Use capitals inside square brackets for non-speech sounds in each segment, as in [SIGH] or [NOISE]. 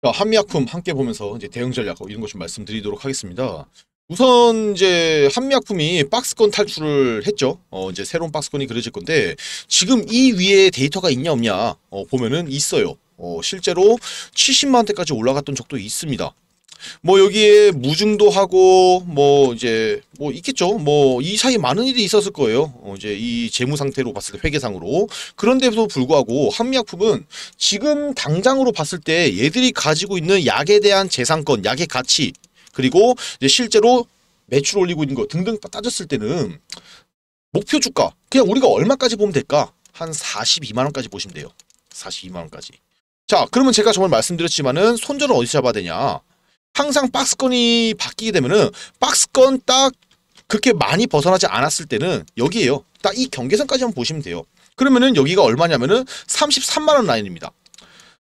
그러니까 한미약품 함께 보면서 이제 대응 전략 이런 것 좀 말씀드리도록 하겠습니다. 우선 이제 한미약품이 박스권 탈출을 했죠. 어 이제 새로운 박스권이 그려질 건데 지금 이 위에 데이터가 있냐 없냐 어 보면은 있어요. 어 실제로 70만 대까지 올라갔던 적도 있습니다. 뭐 여기에 무증도 하고 뭐 이제 뭐 있겠죠. 뭐 이 사이 많은 일이 있었을 거예요. 어 이제 이 재무 상태로 봤을 때 회계상으로 그런데도 불구하고 한미약품은 지금 당장으로 봤을 때 얘들이 가지고 있는 약에 대한 재산권, 약의 가치 그리고 이제 실제로 매출 올리고 있는 거 등등 따졌을 때는 목표 주가 그냥 우리가 얼마까지 보면 될까? 한 42만 원까지 보시면 돼요. 42만 원까지. 자, 그러면 제가 정말 말씀드렸지만은 손절은 어디서 잡아야 되냐? 항상 박스권이 바뀌게 되면은 박스권 딱 그렇게 많이 벗어나지 않았을 때는 여기에요. 딱 이 경계선까지만 보시면 돼요. 그러면은 여기가 얼마냐면은 33만원 라인입니다.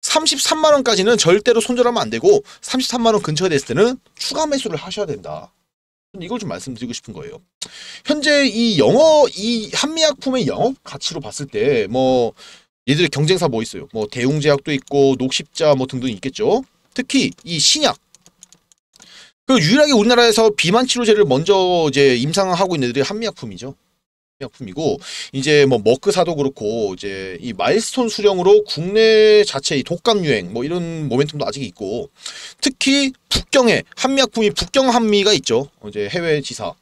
33만원까지는 절대로 손절하면 안 되고 33만원 근처가 됐을 때는 추가 매수를 하셔야 된다. 이걸 좀 말씀드리고 싶은 거예요. 현재 이 영어, 이 한미약품의 영업 가치로 봤을 때, 뭐, 얘들의 경쟁사 뭐 있어요? 뭐, 대웅제약도 있고, 녹십자 뭐 등등 있겠죠? 특히 이 신약, 그 유일하게 우리나라에서 비만 치료제를 먼저 이제 임상하고 있는 애들이 한미약품이죠. 약품이고 이제 뭐 머크사도 그렇고 이제 이 마일스톤 수령으로 국내 자체 이 독감 유행 뭐 이런 모멘텀도 아직 있고 특히 북경에 한미약품이 북경 한미가 있죠 이제 해외 지사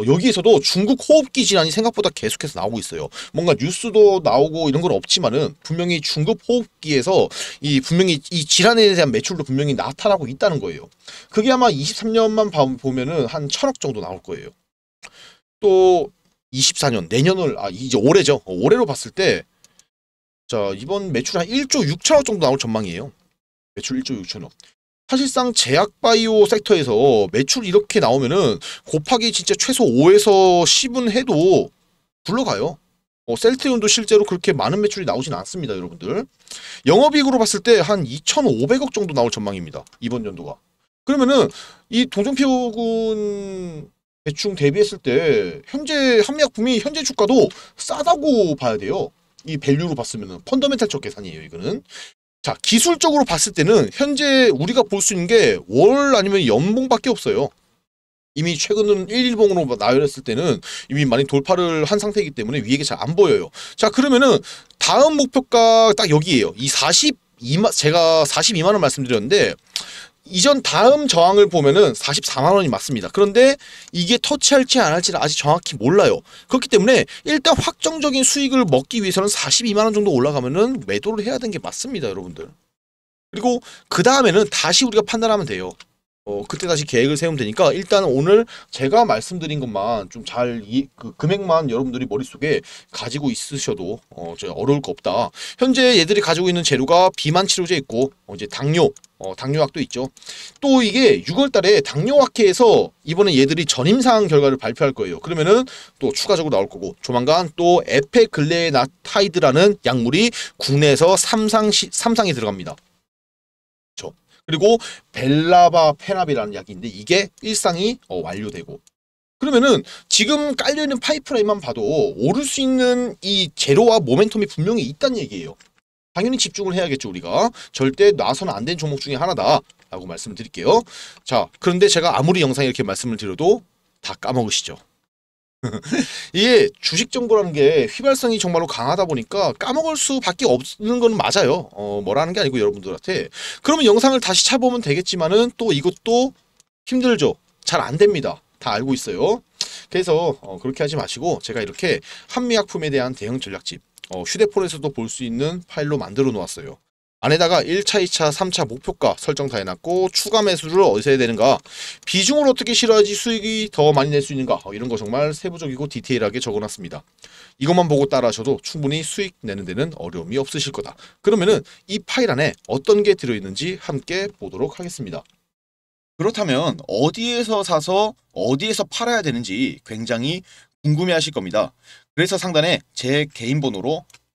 어, 여기에서도 중국 호흡기 질환이 생각보다 계속해서 나오고 있어요. 뭔가 뉴스도 나오고 이런 건 없지만은 분명히 중국 호흡기에서 이 분명히 이 질환에 대한 매출도 분명히 나타나고 있다는 거예요. 그게 아마 23년만 보면은 한 천억 정도 나올 거예요. 또 24년 내년을 아 이제 올해죠. 어, 올해로 봤을 때 자, 이번 매출 한 1조 6천억 정도 나올 전망이에요. 매출 1조 6천억. 사실상 제약바이오 섹터에서 매출 이렇게 나오면은 곱하기 진짜 최소 5에서 10은 해도 굴러가요. 어, 셀트리온도 실제로 그렇게 많은 매출이 나오진 않습니다, 여러분들. 영업이익으로 봤을 때 한 2,500억 정도 나올 전망입니다. 이번 연도가. 그러면은 이 동정피오군 대충 대비했을 때 현재 한미약품이 현재 주가도 싸다고 봐야 돼요. 이 밸류로 봤으면 펀더멘탈적 계산이에요, 이거는. 자 기술적으로 봤을 때는 현재 우리가 볼 수 있는 게 월 아니면 연봉밖에 없어요. 이미 최근은 1일봉으로 나열했을 때는 이미 많이 돌파를 한 상태이기 때문에 위액이 잘안 보여요. 자 그러면은 다음 목표가 딱 여기에요. 이 42만 제가 42만 원 말씀드렸는데 이전 다음 저항을 보면은 44만 원이 맞습니다. 그런데 이게 터치할지 안 할지는 아직 정확히 몰라요. 그렇기 때문에 일단 확정적인 수익을 먹기 위해서는 42만 원 정도 올라가면은 매도를 해야 되는 게 맞습니다, 여러분들. 그리고 그 다음에는 다시 우리가 판단하면 돼요. 어, 그때 다시 계획을 세우면 되니까 일단 오늘 제가 말씀드린 것만 좀잘그 금액만 여러분들이 머릿속에 가지고 있으셔도 어, 어려울 거 없다. 현재 얘들이 가지고 있는 재료가 비만 치료제 있고 어, 이제 당뇨 어, 당뇨약도 있죠. 또 이게 6월달에 당뇨학회에서 이번에 얘들이 전임상 결과를 발표할 거예요. 그러면은 또 추가적으로 나올 거고 조만간 또 에페글레나타이드라는 약물이 국내에서 3상 시, 3상이 들어갑니다. 그리고 벨라바 페랍비라는 약인데 이게 일상이 어, 완료되고 그러면은 지금 깔려있는 파이프라인만 봐도 오를 수 있는 이 제로와 모멘텀이 분명히 있다는 얘기예요. 당연히 집중을 해야겠죠 우리가 절대 놔서는 안 된 종목 중에 하나다 라고 말씀을 드릴게요. 자 그런데 제가 아무리 영상에 이렇게 말씀을 드려도 다 까먹으시죠. [LAUGHS] 이게 주식 정보라는 게 휘발성이 정말로 강하다 보니까 까먹을 수밖에 없는 건 맞아요. 어, 뭐라는 게 아니고 여러분들한테. 그러면 영상을 다시 찾아보면 되겠지만은 또 이것도 힘들죠. 잘 안 됩니다. 다 알고 있어요. 그래서 어, 그렇게 하지 마시고 제가 이렇게 한미약품에 대한 대형 전략집 어, 휴대폰에서도 볼 수 있는 파일로 만들어 놓았어요. 안에다가 1차, 2차, 3차 목표가 설정 다 해놨고 추가 매수를 어디서 해야 되는가 비중을 어떻게 실어야지 수익이 더 많이 낼 수 있는가 어, 이런 거 정말 세부적이고 디테일하게 적어놨습니다. 이것만 보고 따라하셔도 충분히 수익 내는 데는 어려움이 없으실 거다. 그러면은 이 파일 안에 어떤 게 들어있는지 함께 보도록 하겠습니다. 그렇다면 어디에서 사서 어디에서 팔아야 되는지 굉장히 궁금해하실 겁니다. 그래서 상단에 제 개인 번호로